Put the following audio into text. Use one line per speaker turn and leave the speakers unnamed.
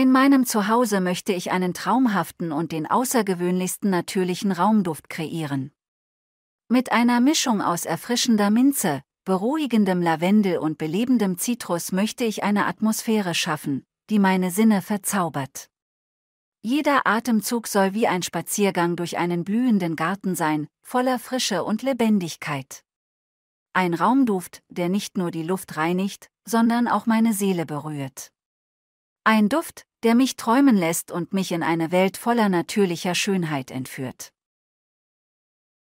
In meinem Zuhause möchte ich einen traumhaften und den außergewöhnlichsten natürlichen Raumduft kreieren. Mit einer Mischung aus erfrischender Minze, beruhigendem Lavendel und belebendem Zitrus möchte ich eine Atmosphäre schaffen, die meine Sinne verzaubert. Jeder Atemzug soll wie ein Spaziergang durch einen blühenden Garten sein, voller Frische und Lebendigkeit. Ein Raumduft, der nicht nur die Luft reinigt, sondern auch meine Seele berührt. Ein Duft, der mich träumen lässt und mich in eine Welt voller natürlicher Schönheit entführt.